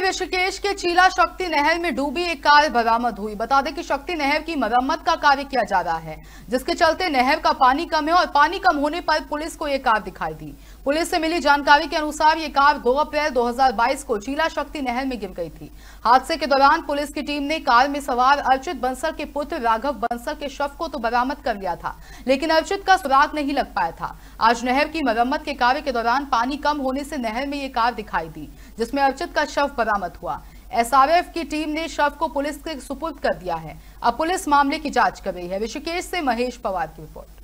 वहीं ऋषिकेश के चीला शक्ति नहर में डूबी एक कार बरामद हुई बता दें कि शक्ति नहर की मरम्मत का कार्य किया जा रहा है जिसके चलते नहर का पानी कम है और पानी कम होने पर पुलिस को ये कार दिखाई दी पुलिस से मिली जानकारी के अनुसार ये कार 2 अप्रैल 2022 को चीला शक्ति नहर में गिर गई थी हादसे के दौरान पुलिस की टीम ने कार में सवार अर्चित बंसल के पुत्र राघव बंसल के शव को तो बरामद कर लिया था लेकिन अर्चित का सुराग नहीं लग पाया था आज नहर की मरम्मत के कार्य के दौरान पानी कम होने से नहर में ये कार दिखाई दी जिसमें अर्चित का शव बरामद हुआ एसआरएफ की टीम ने शव को पुलिस के सुपुर्द कर दिया है अब पुलिस मामले की जांच कर रही है ऋषिकेश से महेश पवार की रिपोर्ट